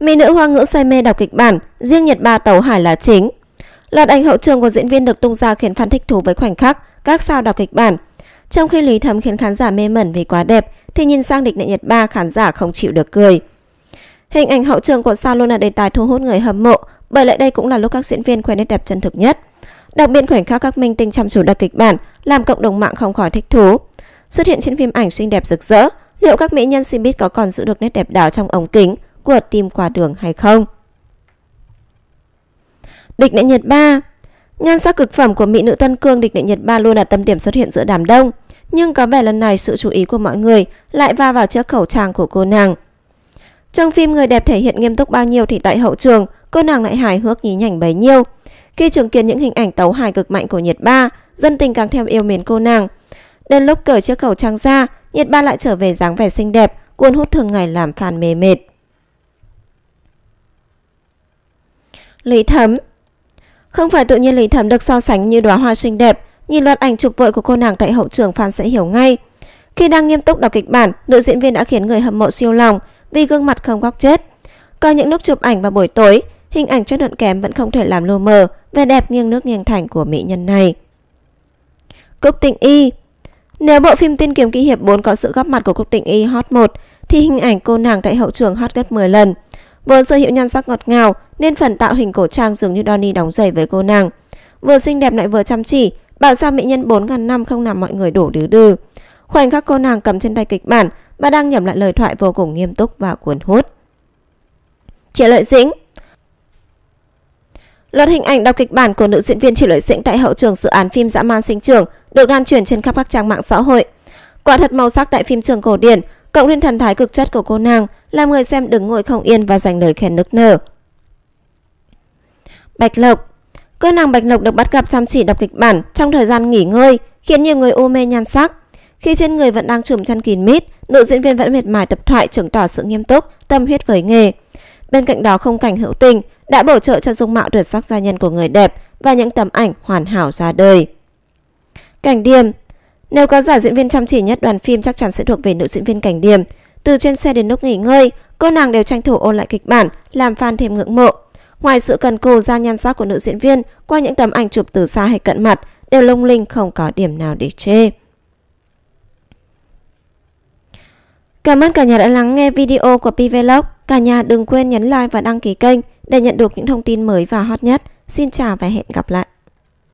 Mỹ nữ hoa ngữ say mê đọc kịch bản, riêng Nhật Ba tàu Hải là chính. Loạt ảnh hậu trường của diễn viên được tung ra khiến fan thích thú với khoảnh khắc các sao đọc kịch bản. Trong khi Lý thầm khiến khán giả mê mẩn vì quá đẹp, thì nhìn sang địch đệ Nhật Ba khán giả không chịu được cười. Hình ảnh hậu trường của sao luôn là đề tài thu hút người hâm mộ, bởi lại đây cũng là lúc các diễn viên khoe nét đẹp chân thực nhất. Đặc biệt khoảnh khắc các minh tinh chăm chú đọc kịch bản làm cộng đồng mạng không khỏi thích thú. Xuất hiện trên phim ảnh xinh đẹp rực rỡ, liệu các mỹ nhân showbiz có còn giữ được nét đẹp đó trong ống kính của tìm quả đường hay không. Địch đại Nhật Ba Nhan sắc cực phẩm của mỹ nữ Tân Cương địch đại Nhật Ba luôn là tâm điểm xuất hiện giữa đám đông. Nhưng có vẻ lần này sự chú ý của mọi người lại va vào chiếc khẩu trang của cô nàng. Trong phim người đẹp thể hiện nghiêm túc bao nhiêu thì tại hậu trường, cô nàng lại hài hước nhí nhảnh bấy nhiêu. Khi chứng kiến những hình ảnh tấu hài cực mạnh của nhật Ba, dân tình càng thêm yêu mến cô nàng. Đến lúc cởi chiếc khẩu trang ra, nhật Ba lại trở về dáng vẻ xinh đẹp, cuốn hút thường ngày làm phàn mê mệt. Lý Thấm Không phải tự nhiên Lý Thấm được so sánh như đóa hoa xinh đẹp Nhìn loạt ảnh chụp vội của cô nàng tại hậu trường fan sẽ hiểu ngay Khi đang nghiêm túc đọc kịch bản Nữ diễn viên đã khiến người hâm mộ siêu lòng Vì gương mặt không góc chết Còn những lúc chụp ảnh vào buổi tối Hình ảnh chất lượng kém vẫn không thể làm lô mờ Vẻ đẹp nghiêng nước nghiêng thành của mỹ nhân này Cúc Tịnh Y Nếu bộ phim Tiên kiếm ký hiệp 4 có sự góp mặt của Cúc Tịnh Y hot 1 thì hình ảnh cô nàng tại hậu trường hot gấp 10 lần. vừa sở hữu nhan sắc ngọt ngào, nên phần tạo hình cổ trang dường như Donny đóng giày với cô nàng. Vừa xinh đẹp lại vừa chăm chỉ, bảo sao mỹ nhân 4 ngàn năm không làm mọi người đổ đứ đừ. Khoảnh khắc cô nàng cầm trên tay kịch bản và đang nhẩm lại lời thoại vô cùng nghiêm túc và cuốn hút. chị Lợi Dĩnh Loạt hình ảnh đọc kịch bản của nữ diễn viên chị Lợi Dĩnh tại hậu trường dự án phim dã man sinh trưởng được lan truyền trên khắp các trang mạng xã hội. Quả thật màu sắc tại phim trường cổ điển, cộng thêm thần thái cực chất của cô nàng làm người xem đứng ngồi không yên và dành lời khen nức nở. Bạch Lộc Cô nàng Bạch Lộc được bắt gặp chăm chỉ đọc kịch bản trong thời gian nghỉ ngơi, khiến nhiều người ô mê nhan sắc. Khi trên người vẫn đang trùm chăn kín mít, nữ diễn viên vẫn mệt mỏi tập thoại chứng tỏ sự nghiêm túc, tâm huyết với nghề. Bên cạnh đó không cảnh hữu tình đã bổ trợ cho dung mạo tuyệt sắc gia nhân của người đẹp và những tấm ảnh hoàn hảo ra đời. Cảnh Điềm Nếu có giả diễn viên chăm chỉ nhất đoàn phim chắc chắn sẽ thuộc về nữ diễn viên Cảnh Điềm. Từ trên xe đến lúc nghỉ ngơi, cô nàng đều tranh thủ ôn lại kịch bản, làm fan thêm ngưỡng mộ. Ngoài sự cần cù ra nhan sắc của nữ diễn viên, qua những tấm ảnh chụp từ xa hay cận mặt, đều lung linh không có điểm nào để chê. Cảm ơn cả nhà đã lắng nghe video của Pvlog. Cả nhà đừng quên nhấn like và đăng ký kênh để nhận được những thông tin mới và hot nhất. Xin chào và hẹn gặp lại.